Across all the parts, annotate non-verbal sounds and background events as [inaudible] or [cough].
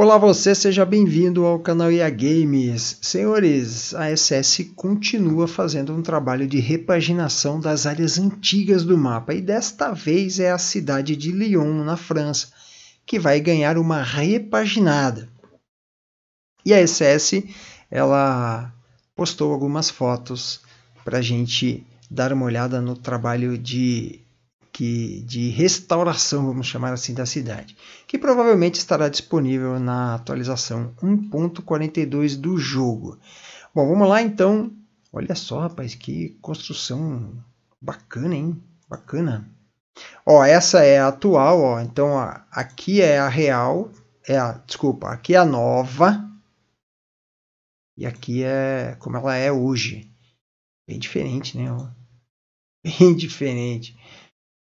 Olá você, seja bem-vindo ao canal IA Games. Senhores, a SS continua fazendo um trabalho de repaginação das áreas antigas do mapa e desta vez é a cidade de Lyon, na França, que vai ganhar uma repaginada. E a SS, ela postou algumas fotos para a gente dar uma olhada no trabalho de que de restauração, vamos chamar assim, da cidade, que provavelmente estará disponível na atualização 1.42 do jogo. Bom, vamos lá então. Olha só, rapaz, que construção bacana, hein? Bacana. Ó, essa é a atual, ó. Então, ó, aqui é a real, é a, desculpa, aqui é a nova. E aqui é como ela é hoje. Bem diferente, né? [laughs] Bem diferente.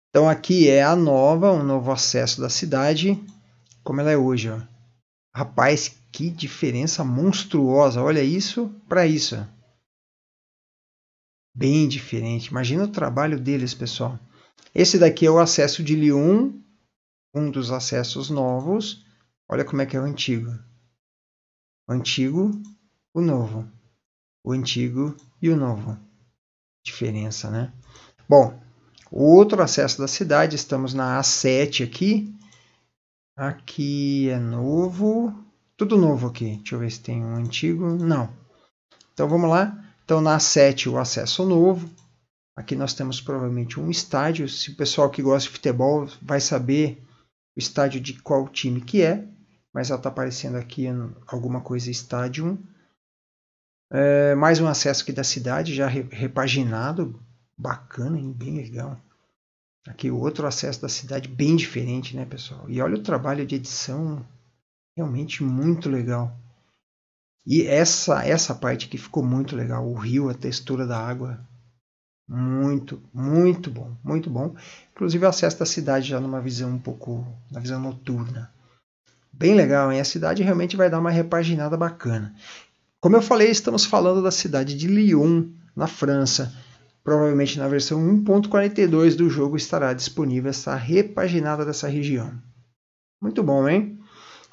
Então aqui é a nova, um novo acesso da cidade, como ela é hoje. Ó. Rapaz, que diferença monstruosa, olha isso para isso. Bem diferente, imagina o trabalho deles, pessoal. Esse daqui é o acesso de Lyon, um dos acessos novos. Olha como é que é o antigo. O antigo, o novo. O antigo e o novo. Diferença, né? Bom, Outro acesso da cidade, estamos na A7 aqui. Aqui é novo, tudo novo aqui. Deixa eu ver se tem um antigo. Não. Então vamos lá. Então na A7 o acesso novo. Aqui nós temos provavelmente um estádio. Se o pessoal que gosta de futebol vai saber o estádio de qual time que é. Mas já está aparecendo aqui alguma coisa estádio. É, mais um acesso aqui da cidade, já repaginado, bacana, hein? bem legal. Aqui o outro acesso da cidade bem diferente, né, pessoal? E olha o trabalho de edição, realmente muito legal. E essa essa parte aqui ficou muito legal, o rio, a textura da água, muito, muito bom, muito bom. Inclusive o acesso da cidade já numa visão um pouco, na visão noturna. Bem legal, hein? A cidade realmente vai dar uma repaginada bacana. Como eu falei, estamos falando da cidade de Lyon, na França. Provavelmente na versão 1.42 do jogo estará disponível essa repaginada dessa região. Muito bom, hein?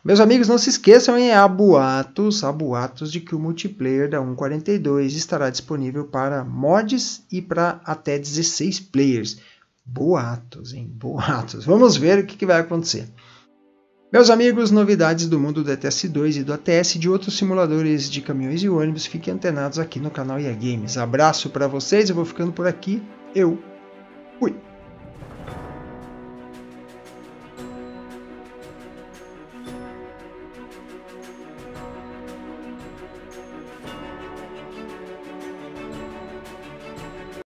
Meus amigos, não se esqueçam, hein? há boatos, há boatos de que o multiplayer da 1.42 estará disponível para mods e para até 16 players. Boatos, hein? Boatos. Vamos ver o que, que vai acontecer. Meus amigos, novidades do mundo do ETS2 e do ATS e de outros simuladores de caminhões e ônibus, fiquem antenados aqui no canal IA Games. Abraço para vocês, eu vou ficando por aqui. Eu fui.